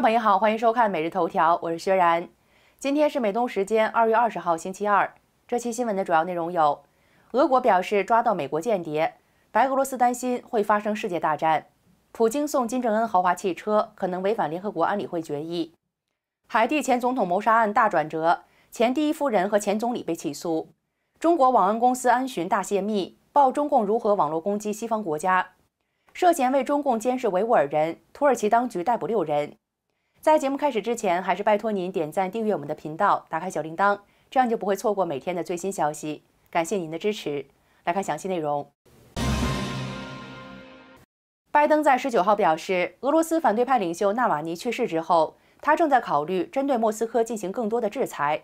朋友好，欢迎收看《每日头条》，我是薛然。今天是美东时间二月二十号星期二。这期新闻的主要内容有：俄国表示抓到美国间谍；白俄罗斯担心会发生世界大战；普京送金正恩豪华汽车可能违反联合国安理会决议；海地前总统谋杀案大转折，前第一夫人和前总理被起诉；中国网安公司安巡大泄密，曝中共如何网络攻击西方国家，涉嫌为中共监视维吾尔人；土耳其当局逮捕六人。在节目开始之前，还是拜托您点赞、订阅我们的频道，打开小铃铛，这样就不会错过每天的最新消息。感谢您的支持。来看详细内容。拜登在十九号表示，俄罗斯反对派领袖纳瓦尼去世之后，他正在考虑针对莫斯科进行更多的制裁。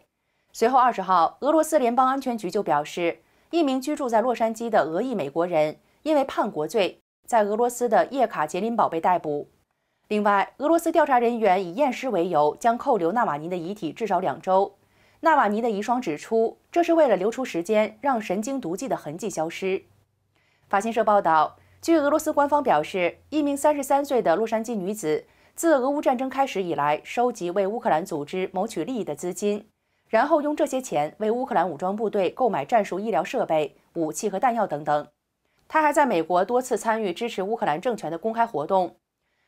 随后二十号，俄罗斯联邦安全局就表示，一名居住在洛杉矶的俄裔美国人因为叛国罪，在俄罗斯的叶卡捷琳堡被逮捕。另外，俄罗斯调查人员以验尸为由，将扣留纳瓦尼的遗体至少两周。纳瓦尼的遗孀指出，这是为了留出时间让神经毒剂的痕迹消失。法新社报道，据俄罗斯官方表示，一名33岁的洛杉矶女子，自俄乌战争开始以来，收集为乌克兰组织谋取利益的资金，然后用这些钱为乌克兰武装部队购买战术医疗设备、武器和弹药等等。她还在美国多次参与支持乌克兰政权的公开活动。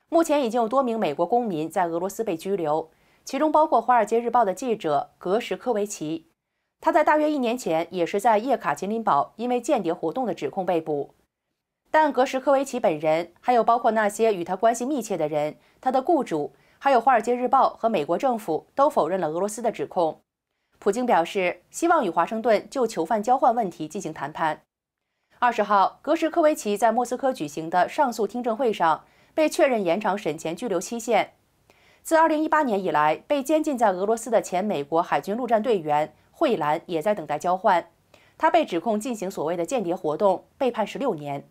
目前已经有多名美国公民在俄罗斯被拘留，其中包括《华尔街日报》的记者格什科维奇。他在大约一年前也是在叶卡捷琳堡因为间谍活动的指控被捕。但格什科维奇本人，还有包括那些与他关系密切的人、他的雇主，还有《华尔街日报》和美国政府，都否认了俄罗斯的指控。普京表示希望与华盛顿就囚犯交换问题进行谈判。二十号，格什科维奇在莫斯科举行的上诉听证会上。被确认延长审前拘留期限。自2018年以来，被监禁在俄罗斯的前美国海军陆战队员惠兰也在等待交换。他被指控进行所谓的间谍活动，被判16年。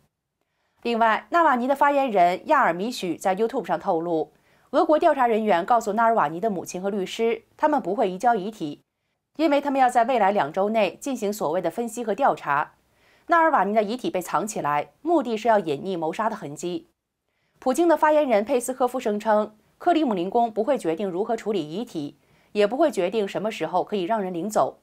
另外，纳瓦尼的发言人亚尔米许在 YouTube 上透露，俄国调查人员告诉纳尔瓦尼的母亲和律师，他们不会移交遗体，因为他们要在未来两周内进行所谓的分析和调查。纳尔瓦尼的遗体被藏起来，目的是要隐匿谋杀的痕迹。普京的发言人佩斯科夫声称，克里姆林宫不会决定如何处理遗体，也不会决定什么时候可以让人领走。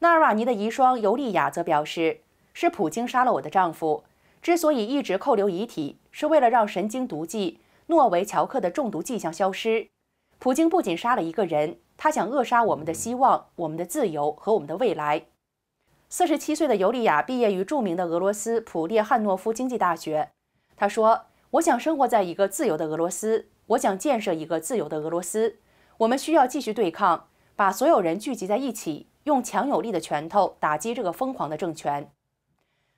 纳尔瓦尼的遗孀尤利娅则表示，是普京杀了我的丈夫。之所以一直扣留遗体，是为了让神经毒剂诺维乔克的中毒迹象消失。普京不仅杀了一个人，他想扼杀我们的希望、我们的自由和我们的未来。四十七岁的尤利娅毕业于著名的俄罗斯普列汉诺夫经济大学。她说。我想生活在一个自由的俄罗斯。我想建设一个自由的俄罗斯。我们需要继续对抗，把所有人聚集在一起，用强有力的拳头打击这个疯狂的政权。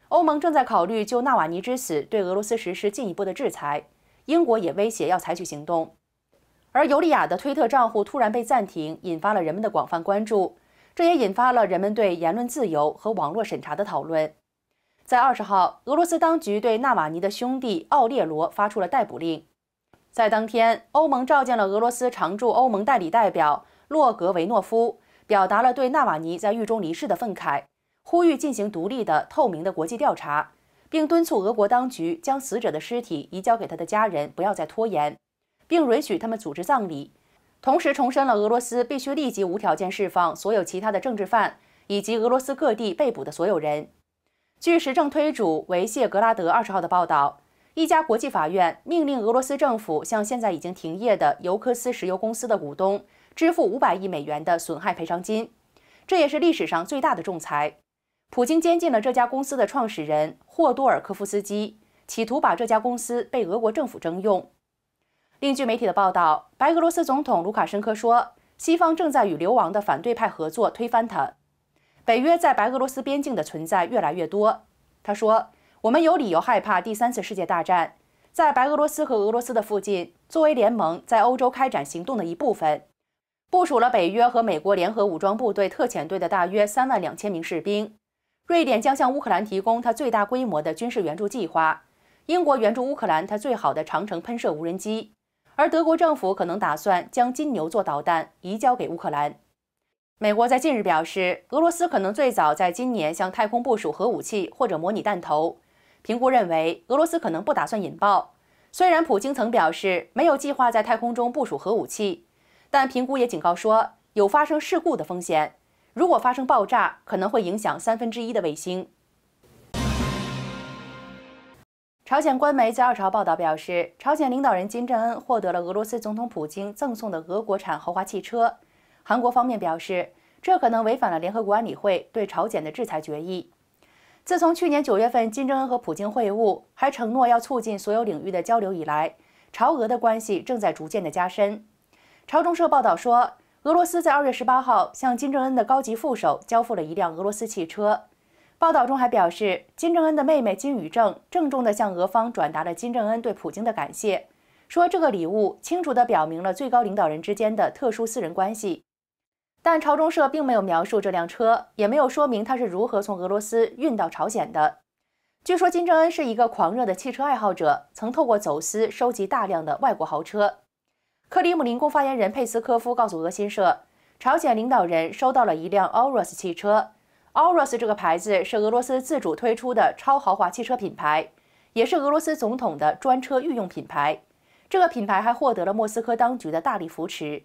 欧盟正在考虑就纳瓦尼之死对俄罗斯实施进一步的制裁。英国也威胁要采取行动。而尤利娅的推特账户突然被暂停，引发了人们的广泛关注。这也引发了人们对言论自由和网络审查的讨论。在二十号，俄罗斯当局对纳瓦尼的兄弟奥列罗发出了逮捕令。在当天，欧盟召见了俄罗斯常驻欧盟代理代表洛格维诺夫，表达了对纳瓦尼在狱中离世的愤慨，呼吁进行独立的、透明的国际调查，并敦促俄国当局将死者的尸体移交给他的家人，不要再拖延，并允许他们组织葬礼。同时，重申了俄罗斯必须立即无条件释放所有其他的政治犯以及俄罗斯各地被捕的所有人。据《时政推主维谢格拉德》二十号的报道，一家国际法院命令俄罗斯政府向现在已经停业的尤科斯石油公司的股东支付五百亿美元的损害赔偿金，这也是历史上最大的仲裁。普京监禁了这家公司的创始人霍多尔科夫斯基，企图把这家公司被俄国政府征用。另据媒体的报道，白俄罗斯总统卢卡申科说，西方正在与流亡的反对派合作推翻他。北约在白俄罗斯边境的存在越来越多。他说：“我们有理由害怕第三次世界大战，在白俄罗斯和俄罗斯的附近，作为联盟在欧洲开展行动的一部分，部署了北约和美国联合武装部队特遣队的大约三万两千名士兵。瑞典将向乌克兰提供它最大规模的军事援助计划，英国援助乌克兰它最好的长城喷射无人机，而德国政府可能打算将金牛座导弹移交给乌克兰。”美国在近日表示，俄罗斯可能最早在今年向太空部署核武器或者模拟弹头。评估认为，俄罗斯可能不打算引爆。虽然普京曾表示没有计划在太空中部署核武器，但评估也警告说有发生事故的风险。如果发生爆炸，可能会影响三分之一的卫星。朝鲜官媒在二朝报道表示，朝鲜领导人金正恩获得了俄罗斯总统普京赠送的俄国产豪华汽车。韩国方面表示，这可能违反了联合国安理会对朝鲜的制裁决议。自从去年九月份金正恩和普京会晤，还承诺要促进所有领域的交流以来，朝俄的关系正在逐渐的加深。朝中社报道说，俄罗斯在二月十八号向金正恩的高级副手交付了一辆俄罗斯汽车。报道中还表示，金正恩的妹妹金宇正郑重地向俄方转达了金正恩对普京的感谢，说这个礼物清楚地表明了最高领导人之间的特殊私人关系。但朝中社并没有描述这辆车，也没有说明它是如何从俄罗斯运到朝鲜的。据说金正恩是一个狂热的汽车爱好者，曾透过走私收集大量的外国豪车。克里姆林宫发言人佩斯科夫告诉俄新社，朝鲜领导人收到了一辆 Aurus 汽车。Aurus 这个牌子是俄罗斯自主推出的超豪华汽车品牌，也是俄罗斯总统的专车御用品牌。这个品牌还获得了莫斯科当局的大力扶持。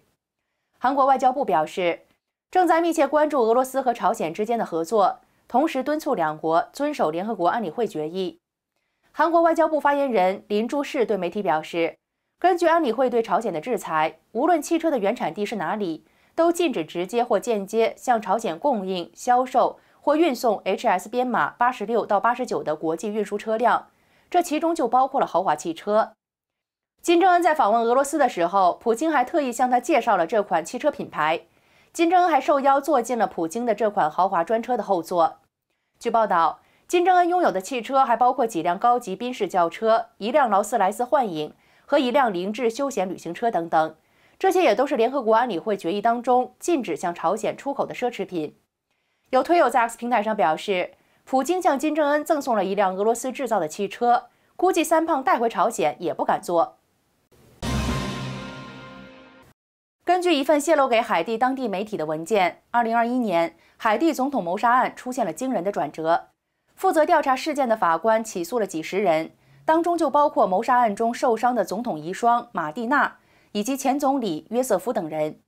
韩国外交部表示。正在密切关注俄罗斯和朝鲜之间的合作，同时敦促两国遵守联合国安理会决议。韩国外交部发言人林珠世对媒体表示，根据安理会对朝鲜的制裁，无论汽车的原产地是哪里，都禁止直接或间接向朝鲜供应、销售或运送 HS 编码八十六到八十九的国际运输车辆，这其中就包括了豪华汽车。金正恩在访问俄罗斯的时候，普京还特意向他介绍了这款汽车品牌。金正恩还受邀坐进了普京的这款豪华专车的后座。据报道，金正恩拥有的汽车还包括几辆高级宾士轿车、一辆劳斯莱斯幻影和一辆凌志休闲旅行车等等。这些也都是联合国安理会决议当中禁止向朝鲜出口的奢侈品。有推友在 X 平台上表示，普京向金正恩赠送了一辆俄罗斯制造的汽车，估计三胖带回朝鲜也不敢坐。根据一份泄露给海地当地媒体的文件，二零二一年海地总统谋杀案出现了惊人的转折。负责调查事件的法官起诉了几十人，当中就包括谋杀案中受伤的总统遗孀马蒂娜以及前总理约瑟夫等人。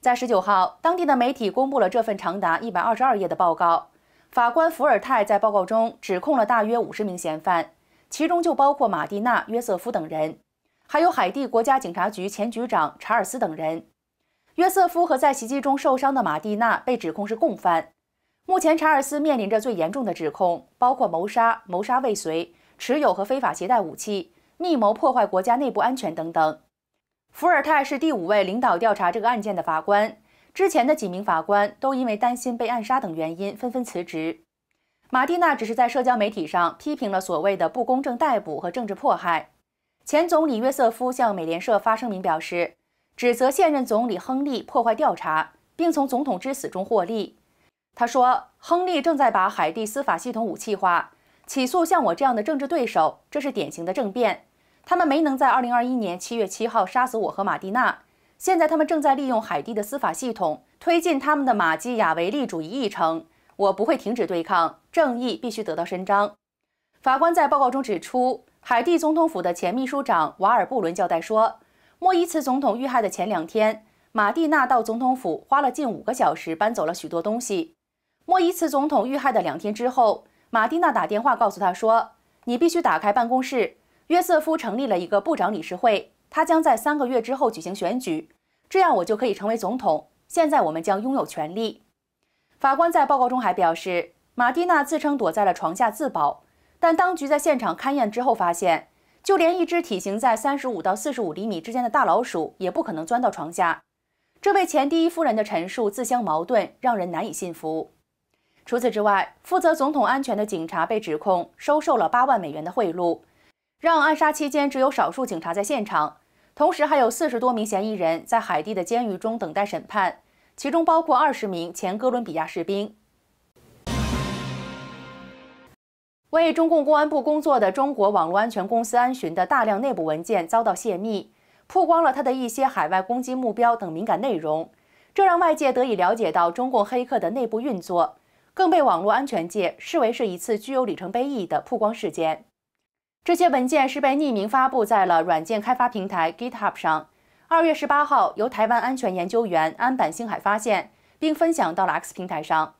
在十九号，当地的媒体公布了这份长达一百二十二页的报告。法官伏尔泰在报告中指控了大约五十名嫌犯，其中就包括马蒂娜、约瑟夫等人。还有海地国家警察局前局长查尔斯等人，约瑟夫和在袭击中受伤的马蒂娜被指控是共犯。目前，查尔斯面临着最严重的指控，包括谋杀、谋杀未遂、持有和非法携带武器、密谋破坏国家内部安全等等。伏尔泰是第五位领导调查这个案件的法官，之前的几名法官都因为担心被暗杀等原因纷纷辞职。马蒂娜只是在社交媒体上批评了所谓的不公正逮捕和政治迫害。前总理约瑟夫向美联社发声明表示，指责现任总理亨利破坏调查，并从总统之死中获利。他说：“亨利正在把海地司法系统武器化，起诉像我这样的政治对手，这是典型的政变。他们没能在2021年7月7号杀死我和马蒂娜，现在他们正在利用海地的司法系统推进他们的马基雅维利主义议程。我不会停止对抗，正义必须得到伸张。”法官在报告中指出。海地总统府的前秘书长瓦尔布伦交代说，莫伊茨总统遇害的前两天，马蒂娜到总统府花了近五个小时搬走了许多东西。莫伊茨总统遇害的两天之后，马蒂娜打电话告诉他说：“你必须打开办公室。”约瑟夫成立了一个部长理事会，他将在三个月之后举行选举，这样我就可以成为总统。现在我们将拥有权力。法官在报告中还表示，马蒂娜自称躲在了床下自保。但当局在现场勘验之后发现，就连一只体型在三十五到四十五厘米之间的大老鼠也不可能钻到床下。这位前第一夫人的陈述自相矛盾，让人难以信服。除此之外，负责总统安全的警察被指控收受了八万美元的贿赂，让暗杀期间只有少数警察在现场。同时，还有四十多名嫌疑人在海地的监狱中等待审判，其中包括二十名前哥伦比亚士兵。为中共公安部工作的中国网络安全公司安巡的大量内部文件遭到泄密，曝光了他的一些海外攻击目标等敏感内容，这让外界得以了解到中共黑客的内部运作，更被网络安全界视为是一次具有里程碑意义的曝光事件。这些文件是被匿名发布在了软件开发平台 GitHub 上，二月十八号由台湾安全研究员安板星海发现，并分享到了 X 平台上。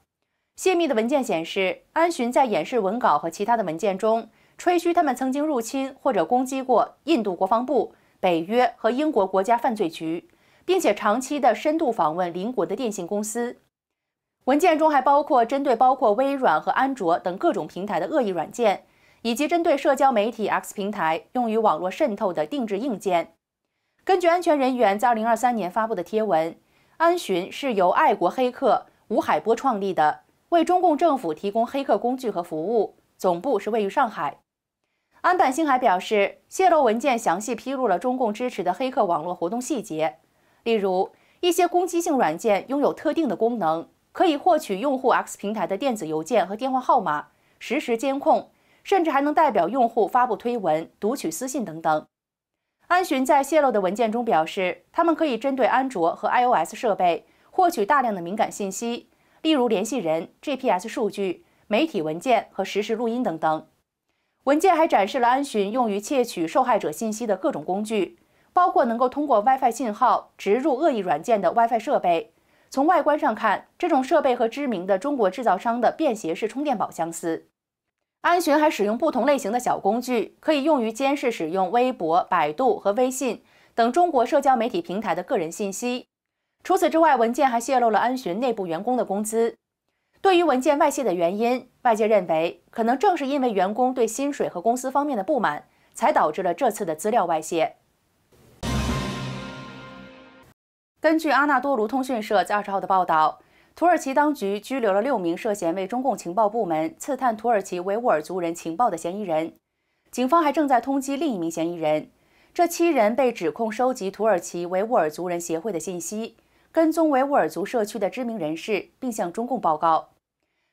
泄密的文件显示，安巡在演示文稿和其他的文件中吹嘘他们曾经入侵或者攻击过印度国防部、北约和英国国家犯罪局，并且长期的深度访问邻国的电信公司。文件中还包括针对包括微软和安卓等各种平台的恶意软件，以及针对社交媒体 X 平台用于网络渗透的定制硬件。根据安全人员在二零二三年发布的贴文，安巡是由爱国黑客吴海波创立的。为中共政府提供黑客工具和服务，总部是位于上海。安板星还表示，泄露文件详细披露了中共支持的黑客网络活动细节，例如一些攻击性软件拥有特定的功能，可以获取用户 X 平台的电子邮件和电话号码，实时监控，甚至还能代表用户发布推文、读取私信等等。安巡在泄露的文件中表示，他们可以针对安卓和 iOS 设备获取大量的敏感信息。例如联系人、GPS 数据、媒体文件和实时录音等等。文件还展示了安巡用于窃取受害者信息的各种工具，包括能够通过 WiFi 信号植入恶意软件的 WiFi 设备。从外观上看，这种设备和知名的中国制造商的便携式充电宝相似。安巡还使用不同类型的小工具，可以用于监视使用微博、百度和微信等中国社交媒体平台的个人信息。除此之外，文件还泄露了安巡内部员工的工资。对于文件外泄的原因，外界认为可能正是因为员工对薪水和公司方面的不满，才导致了这次的资料外泄。根据阿纳多卢通讯社在二十号的报道，土耳其当局拘留了六名涉嫌为中共情报部门刺探土耳其维吾尔族人情报的嫌疑人，警方还正在通缉另一名嫌疑人。这七人被指控收集土耳其维吾尔族人协会的信息。跟踪维吾尔族社区的知名人士，并向中共报告。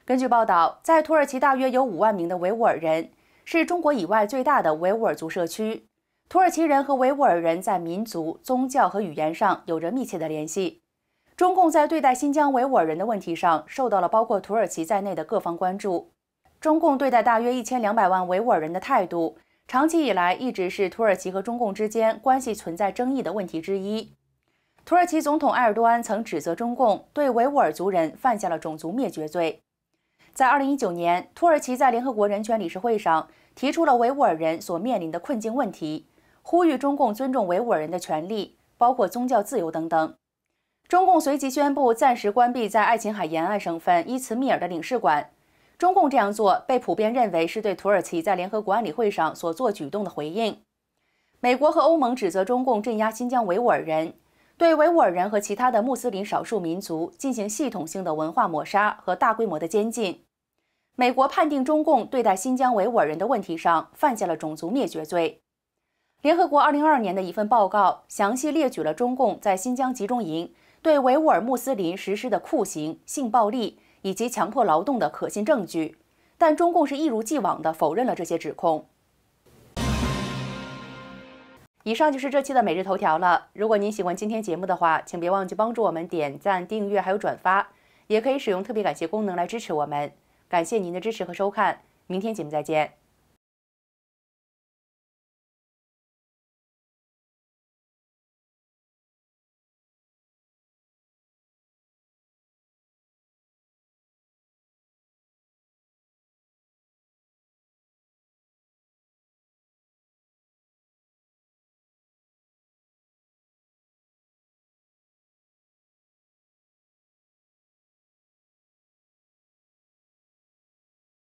根据报道，在土耳其大约有五万名的维吾尔人，是中国以外最大的维吾尔族社区。土耳其人和维吾尔人在民族、宗教和语言上有着密切的联系。中共在对待新疆维吾尔人的问题上，受到了包括土耳其在内的各方关注。中共对待大约一千两百万维吾尔人的态度，长期以来一直是土耳其和中共之间关系存在争议的问题之一。土耳其总统埃尔多安曾指责中共对维吾尔族人犯下了种族灭绝罪。在2019年，土耳其在联合国人权理事会上提出了维吾尔人所面临的困境问题，呼吁中共尊重维吾尔人的权利，包括宗教自由等等。中共随即宣布暂时关闭在爱琴海沿岸省份伊兹密尔的领事馆。中共这样做被普遍认为是对土耳其在联合国安理会上所做举动的回应。美国和欧盟指责中共镇压新疆维吾尔人。对维吾尔人和其他的穆斯林少数民族进行系统性的文化抹杀和大规模的监禁。美国判定中共对待新疆维吾尔人的问题上犯下了种族灭绝罪。联合国2022年的一份报告详细列举了中共在新疆集中营对维吾尔穆斯林实施的酷刑、性暴力以及强迫劳动的可信证据，但中共是一如既往地否认了这些指控。以上就是这期的每日头条了。如果您喜欢今天节目的话，请别忘记帮助我们点赞、订阅还有转发，也可以使用特别感谢功能来支持我们。感谢您的支持和收看，明天节目再见。